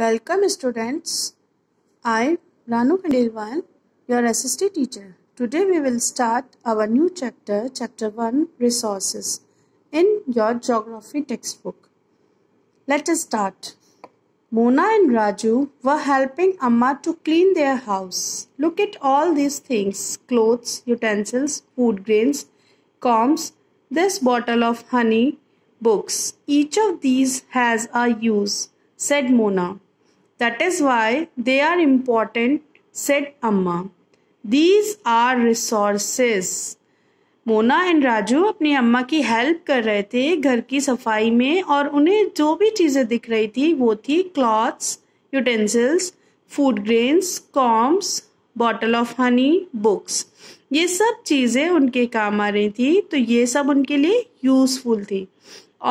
Welcome students. I Ranu Kandilwal, your assistant teacher. Today we will start our new chapter, chapter 1 resources in your geography textbook. Let us start. Mona and Raju were helping Amma to clean their house. Look at all these things clothes, utensils, food grains, combs, this bottle of honey, books. Each of these has a use, said Mona. That is why they are important, said Amma. These are resources. Mona and Raju अपनी अम्मा की help कर रहे थे घर की सफाई में और उन्हें जो भी चीज़ें दिख रही थी वो थी clothes utensils food grains combs bottle of honey books ये सब चीज़ें उनके काम आ रही थी तो ये सब उनके लिए यूज़फुल थी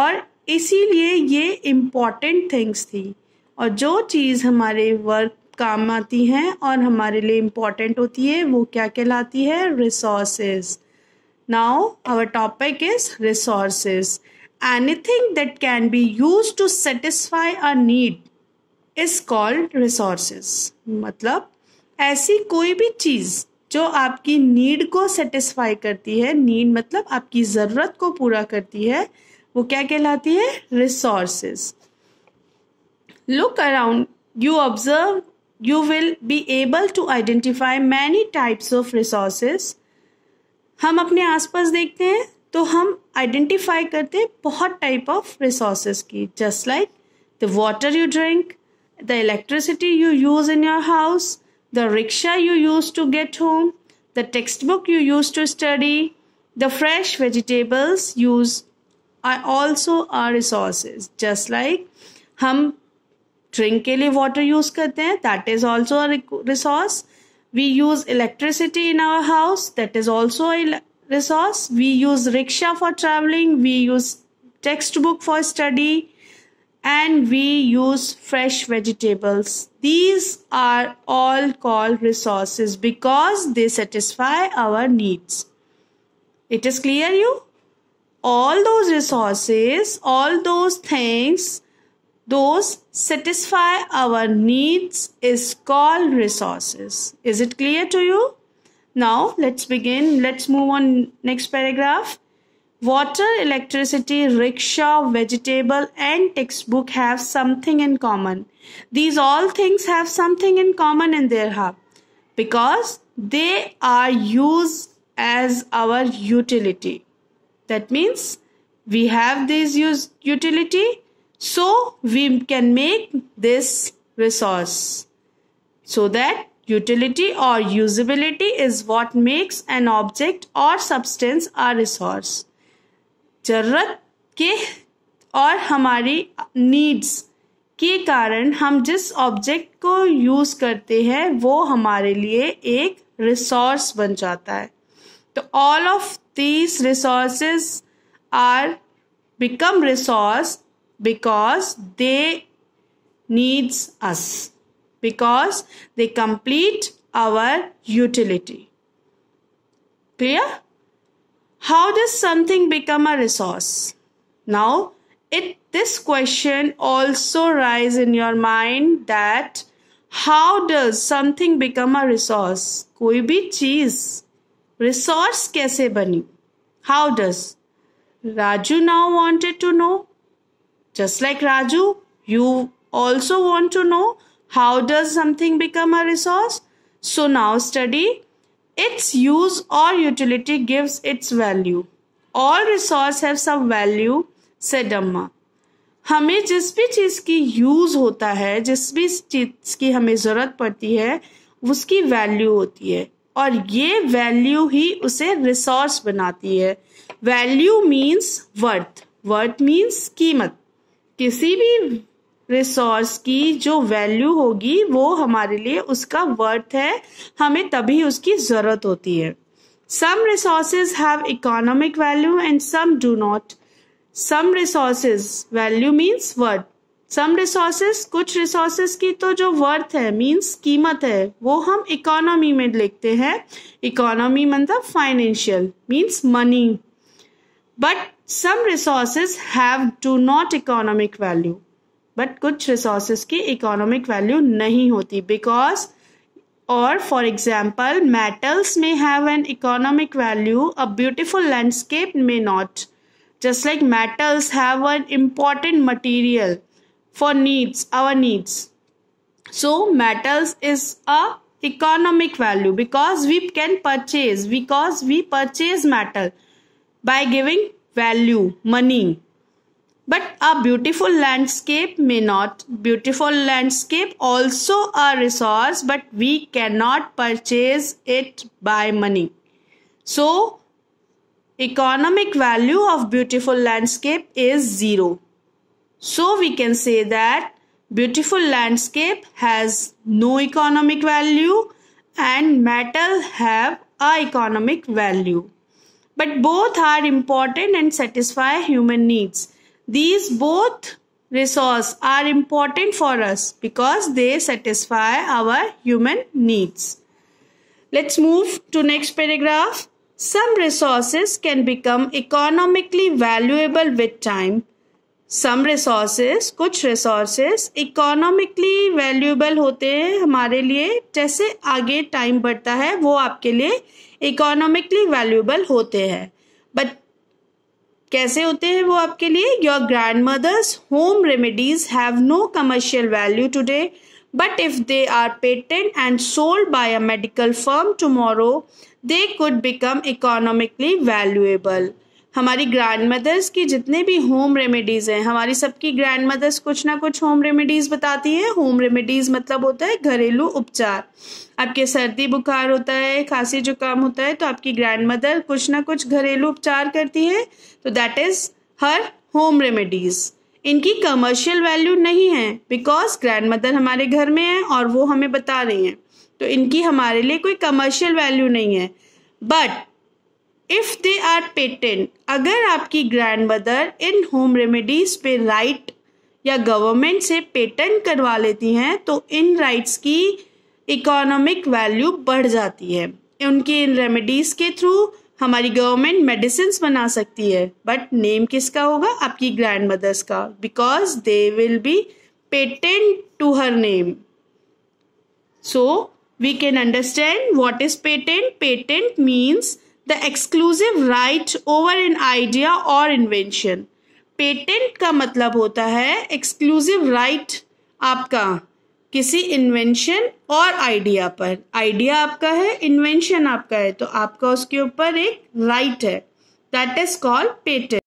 और इसीलिए ये इम्पॉर्टेंट थिंग्स थी और जो चीज़ हमारे वर्क काम आती हैं और हमारे लिए इम्पॉर्टेंट होती है वो क्या कहलाती है resources now our topic is resources anything that can be use to satisfy a need is called resources मतलब ऐसी कोई भी चीज़ जो आपकी नीड को सेटिस्फाई करती है नीड मतलब आपकी ज़रूरत को पूरा करती है वो क्या कहलाती है resources look around, you observe, you will be able to identify many types of resources. हम अपने आसपास देखते हैं तो हम आइडेंटिफाई करते हैं बहुत टाइप ऑफ रिसोर्सेज की just like the water you drink the electricity you use in your house the rickshaw you use to get home the textbook you use to study the fresh vegetables use are also are resources just like हम drink के लिए water use करते हैं that is also resource we use electricity in our house that is also resource we use rickshaw for travelling we use textbook for study and we use fresh vegetables these are all call resources because they satisfy our needs it is clear you all those resources all those things those satisfy our needs is called resources. Is it clear to you? Now let's begin. Let's move on next paragraph. Water, electricity, rickshaw, vegetable and textbook have something in common. These all things have something in common in their hub because they are used as our utility. That means we have these use utility So we can make this resource so that utility or usability is what makes an object or substance a resource. जरूरत के और हमारी needs के कारण हम जिस object को use करते हैं वो हमारे लिए एक रिसोर्स बन जाता है तो all of these resources are become resource because they needs us because they complete our utility clear how does something become a resource now it this question also rise in your mind that how does something become a resource Koi bhi चीज resource kaise bani? how does Raju now wanted to know Just like Raju, you also want to know how does something become a resource? So now study its use or utility gives its value. All resource have some value, said Amma. हमें जिस भी चीज़ की use होता है जिस भी चीज़ की हमें ज़रूरत पड़ती है उसकी वैल्यू होती है और ये वैल्यू ही उसे रिसोर्स बनाती है value means worth worth means कीमत किसी भी रिसोर्स की जो वैल्यू होगी वो हमारे लिए उसका वर्थ है हमें तभी उसकी ज़रूरत होती है some resources have economic value and some do not some resources value means worth some resources कुछ रिसोर्सेज की तो जो वर्थ है मीन्स कीमत है वो हम इकोनॉमी में लिखते हैं इकोनॉमी मतलब financial means money but some resources have do not economic value but कुछ resources की economic value नहीं होती because or for example metals may have an economic value a beautiful landscape may not just like metals have an important material for needs our needs so metals is a economic value because we can purchase because we purchase metal by giving value, money. But a beautiful landscape may not. Beautiful landscape also a resource, but we cannot purchase it by money. So, economic value of beautiful landscape is zero. So, we can say that beautiful landscape has no economic value and metal have a economic value but both are important and satisfy human needs. These both resources are important for us because they satisfy our human needs. Let's move to next paragraph. Some resources can become economically valuable with time some resources कुछ resources economically valuable होते हैं हमारे लिए जैसे आगे time बढ़ता है वो आपके लिए इकोनॉमिकली वैल्यूएबल होते हैं बट कैसे होते हैं वो आपके लिए your grandmother's home remedies have no commercial value today but if they are patent and sold by a medical firm tomorrow they could become economically valuable हमारी ग्रैंड मदर्स की जितने भी होम रेमेडीज़ हैं हमारी सबकी grand mother's कुछ ना कुछ होम रेमेडीज़ बताती हैं होम रेमेडीज़ मतलब होता है घरेलू उपचार आपके सर्दी बुखार होता है खांसी जुकाम होता है तो आपकी ग्रैंड मदर कुछ ना कुछ घरेलू उपचार करती है तो that is her home remedies इनकी कमर्शियल वैल्यू नहीं है बिकॉज ग्रैंड मदर हमारे घर में है और वो हमें बता रही हैं तो इनकी हमारे लिए कोई कमर्शियल वैल्यू नहीं है but if they are patent अगर आपकी ग्रैंड मदर इन होम रेमेडीज़ पे राइट या गवर्नमेंट से पेटेंट करवा लेती हैं तो इन राइट्स की इकोनॉमिक वैल्यू बढ़ जाती है उनकी इन रेमेडीज़ के थ्रू हमारी गवर्नमेंट मेडिसिन बना सकती है बट नेम किसका होगा आपकी ग्रैंड मदर्स का because they will be patent to her name so we can understand what is patent patent means the exclusive right over an idea और इन्वेंशन पेटेंट का मतलब होता है एक्सक्लूसिव राइट आपका किसी इन्वेंशन और आइडिया पर आइडिया आपका है इन्वेंशन आपका है तो आपका उसके ऊपर एक राइट right है दैट इज कॉल्ड पेटेंट